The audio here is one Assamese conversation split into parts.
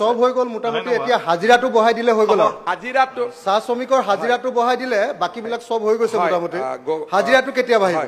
চব হৈ গল মোটামুটি এতিয়া হাজিৰাটো বহাই দিলে হৈ গল হাজিৰাটো চাহ শ্ৰমিকৰ হাজিৰাটো বহাই দিলে বাকীবিলাক চব হৈ গৈছে মোটামুটি হাজিৰাটো কেতিয়া বাঢ়িব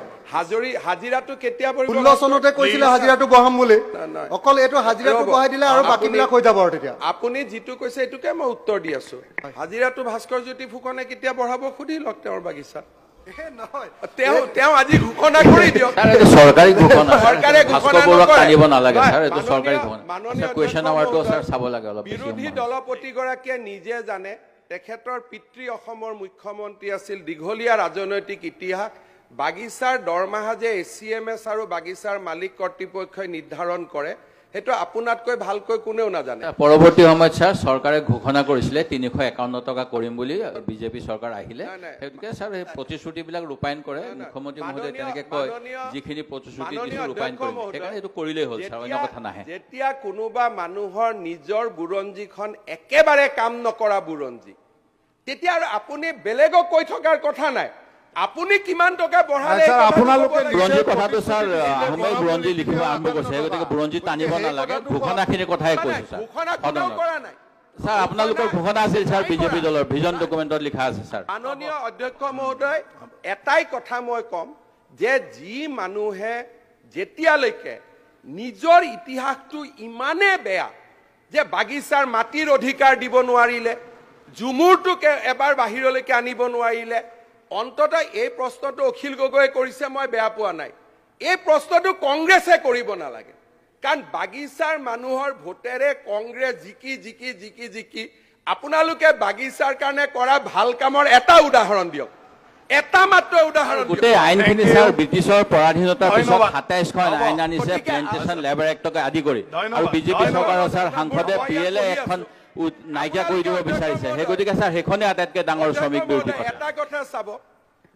আপুনি যিটো কৈছে এইটোকে মই উত্তৰ দি আছো হাজিৰাটো ভাস্কৰ জ্যোতি ফুকনে কেতিয়া বঢ়াব সুধি লওক তেওঁৰ বাগিচাত বিৰোধী দলপতিগৰাকীয়ে নিজে জানে তেখেতৰ পিতৃ অসমৰ মুখ্যমন্ত্ৰী আছিল দীঘলীয়া ৰাজনৈতিক ইতিহাস বাগিচাৰ দৰমহা যে এ চি এম এছ আৰু বাগিচাৰ মালিক কৰ্তৃপক্ষই নিৰ্ধাৰণ কৰে সেইটো আপোনাতকৈ ভালকৈ কোনেও নাজানে পৰৱৰ্তী সময়ত ছাৰ চৰকাৰে ঘোষণা কৰিছিলে তিনিশ একাৱন্ন টকা কৰিম বুলি বিজেপি চৰকাৰ আহিলে সেইটোকে ছাৰ সেই প্ৰতিশ্ৰুতিবিলাক ৰূপায়ণ কৰে মুখ্যমন্ত্ৰী মহোদয়ে তেনেকে কয় যিখিনি প্ৰতিশ্ৰুতি ৰূপায়ণ কৰিব সেইকাৰণে সেইটো কৰিলেই হ'ল ছাৰ অন্য কথা নাহে যেতিয়া কোনোবা মানুহৰ নিজৰ বুৰঞ্জীখন একেবাৰে কাম নকৰা বুৰঞ্জী তেতিয়া আৰু আপুনি বেলেগক কৈ থকাৰ কথা নাই আপুনি কিমান টকা বঢ়ালে স্যাৰ আপোনালোকে বুৰঞ্জী কথাটো স্যাৰ আহোমে বুৰঞ্জী লিখিব আৰম্ভ কৰিছে গতিকে বুৰঞ্জী টানিব নালাগে ঘোষণাখিনি কথাই কৈছো স্যাৰ ঘোষণা কোনো কৰা নাই স্যাৰ আপোনালোকৰ ঘোষণা আছিল স্যাৰ বিজেপি দলৰ ভিজন ডকুমেণ্টত লিখা আছে স্যার মাননীয় অধ্যক্ষ মহোদয় এটাই কথা মই কম যে যি মানুহে যেতিয়ালৈকে নিজৰ ইতিহাসটো ইমানে বেয়া যে বাগিচাৰ মাটিৰ অধিকাৰ দিব নোৱাৰিলে জুমুৰটোকে এবাৰ বাহিৰলৈকে আনিব নোৱাৰিলে অন্তত এই প্ৰশ্নটো অখিল গগৈয়ে কৰিছে মই বেয়া পোৱা নাই এই প্ৰশ্নটো কংগ্ৰেছে কৰিব নালাগে কাৰণ বাগিচাৰ মানুহৰ ভোটেৰে কংগ্ৰেছ জিকি জিকি জিকি জিকি আপোনালোকে বাগিচাৰ কাৰণে কৰা ভাল কামৰ এটা উদাহৰণ দিয়ক এটা মাত্ৰ উদাহৰণ গোটেই আইনখিনি চাওক ব্ৰিটিছৰ পৰাধীনতাৰ পিছত সাতাইছখন আইন আনিছে প্লেণ্টেশ্যন লেবাৰ এক্টকে আদি কৰি আৰু বিজেপি চৰকাৰৰ ছাৰ সাংসদে পি এল এ এখন নাইকিয়া কৰি দিব বিচাৰিছে সেই গতিকে ছাৰ সেইখনে আটাইতকৈ ডাঙৰ শ্ৰমিক বিৰোধী এটা কথা চাব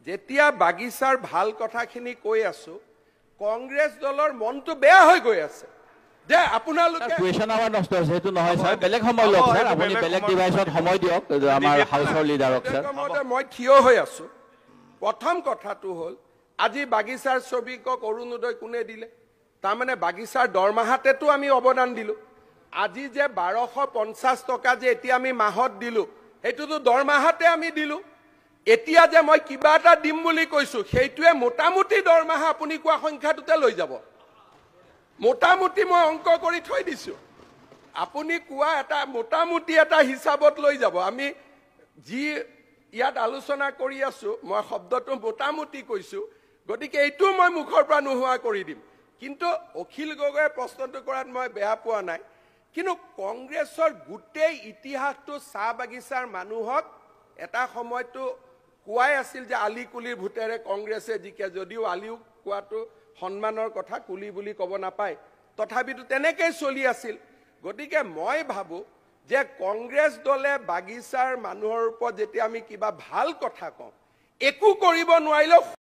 যেতিয়া বাগিচাৰ ভাল কথাখিনি কৈ আছো কংগ্ৰেছ দলৰ মনটো বেয়া হৈ গৈ আছে আজি বাগিচাৰ ছবিক অৰুণোদয় কোনে দিলে তাৰমানে বাগিচাৰ দৰমাহাতেতো আমি অৱদান দিলো আজি যে বাৰশ পঞ্চাছ টকা যে এতিয়া আমি মাহত দিলোঁ সেইটোতো দৰমাহতে আমি দিলোঁ এতিয়া যে মই কিবা এটা দিম বুলি কৈছোঁ সেইটোৱে মোটামুটি দৰমাহ আপুনি কোৱা সংখ্যাটোতে লৈ যাব মোটামুটি মই অংক কৰি থৈ দিছোঁ আপুনি কোৱা এটা মোটামুটি এটা হিচাপত লৈ যাব আমি যি ইয়াত আলোচনা কৰি আছোঁ মই শব্দটো মোটামুটি কৈছোঁ গতিকে এইটো মই মুখৰ পৰা নোহোৱা কৰি দিম কিন্তু অখিল গগৈয়ে প্ৰশ্নটো কৰাত মই বেয়া পোৱা নাই কিন্তু কংগ্ৰেছৰ গোটেই ইতিহাসটো চাহ বাগিচাৰ মানুহক এটা সময়তো কোৱাই আছিল যে আলি কুলিৰ ভোটেৰে কংগ্ৰেছে জিকে যদিও আলিও কোৱাটো সন্মানৰ কথা কুলি বুলি ক'ব নাপায় তথাপিতো তেনেকেই চলি আছিল গতিকে মই ভাবোঁ যে কংগ্ৰেছ দলে বাগিচাৰ মানুহৰ ওপৰত যেতিয়া আমি কিবা ভাল কথা কওঁ একো কৰিব নোৱাৰিলেও